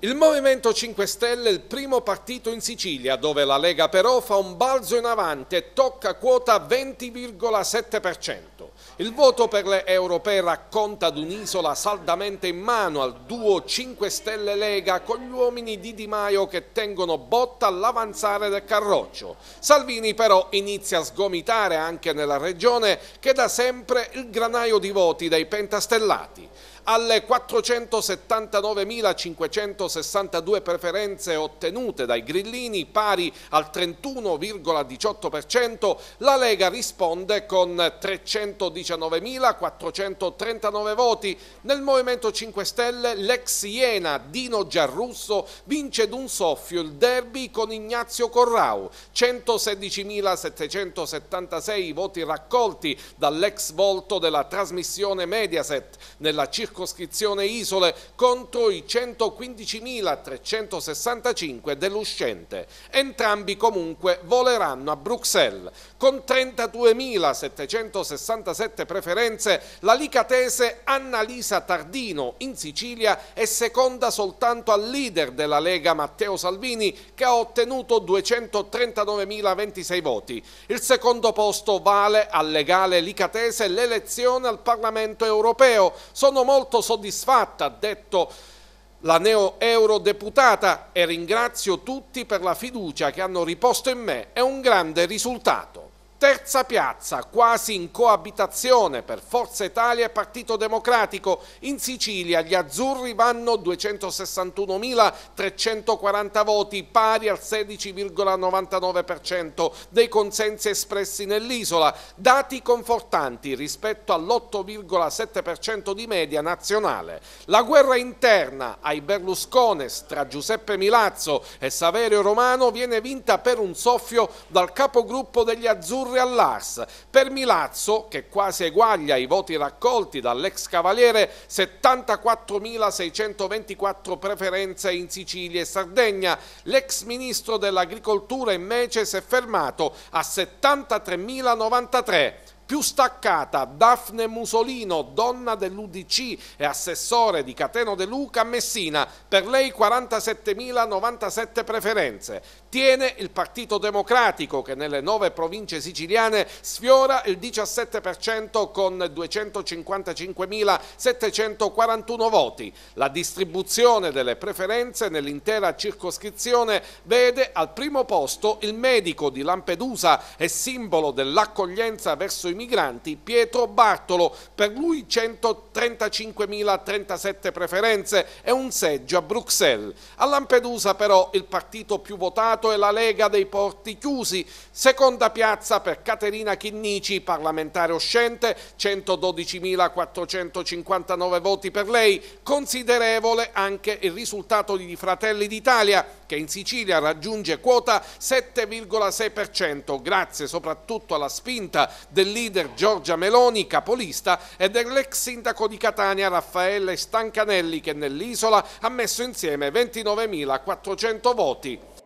Il Movimento 5 Stelle è il primo partito in Sicilia dove la Lega però fa un balzo in avanti e tocca quota 20,7%. Il voto per le europee racconta di un'isola saldamente in mano al duo 5 Stelle Lega con gli uomini di Di Maio che tengono botta all'avanzare del carroccio. Salvini però inizia a sgomitare anche nella regione che da sempre il granaio di voti dei pentastellati alle 479.562 preferenze ottenute dai grillini, pari al 31,18%, la Lega risponde con 319.439 voti. Nel Movimento 5 Stelle l'ex Iena Dino Giarrusso vince d'un soffio il derby con Ignazio Corrau, 116.776 voti raccolti dall'ex volto della trasmissione Mediaset nella circolazione circoscrizione isole contro i 115.365 dell'uscente. Entrambi comunque voleranno a Bruxelles. Con 32.767 preferenze, la licatese Annalisa Tardino in Sicilia è seconda soltanto al leader della Lega Matteo Salvini che ha ottenuto 239.026 voti. Il secondo posto vale al legale licatese l'elezione al Parlamento europeo. Sono molti molto soddisfatta, ha detto la neo-eurodeputata, e ringrazio tutti per la fiducia che hanno riposto in me, è un grande risultato. Terza piazza, quasi in coabitazione per Forza Italia e Partito Democratico. In Sicilia gli azzurri vanno 261.340 voti, pari al 16,99% dei consensi espressi nell'isola. Dati confortanti rispetto all'8,7% di media nazionale. La guerra interna ai Berluscones tra Giuseppe Milazzo e Saverio Romano viene vinta per un soffio dal capogruppo degli azzurri azzurre all'Ars. Per Milazzo, che quasi eguaglia i voti raccolti dall'ex Cavaliere, 74.624 preferenze in Sicilia e Sardegna. L'ex ministro dell'Agricoltura invece si è fermato a 73.093 più staccata Daphne Musolino, donna dell'UDC e assessore di Cateno De Luca a Messina, per lei 47.097 preferenze. Tiene il Partito Democratico che nelle nove province siciliane sfiora il 17% con 255.741 voti. La distribuzione delle preferenze nell'intera circoscrizione vede al primo posto il medico di Lampedusa e simbolo dell'accoglienza verso i migranti, Pietro Bartolo, per lui 135.037 preferenze e un seggio a Bruxelles. A Lampedusa però il partito più votato è la Lega dei Porti Chiusi, seconda piazza per Caterina Chinnici, parlamentare uscente, 112.459 voti per lei, considerevole anche il risultato di Fratelli d'Italia che in Sicilia raggiunge quota 7,6% grazie soprattutto alla spinta dell'Italia leader Giorgia Meloni, capolista, e dell'ex sindaco di Catania Raffaele Stancanelli che nell'isola ha messo insieme 29.400 voti.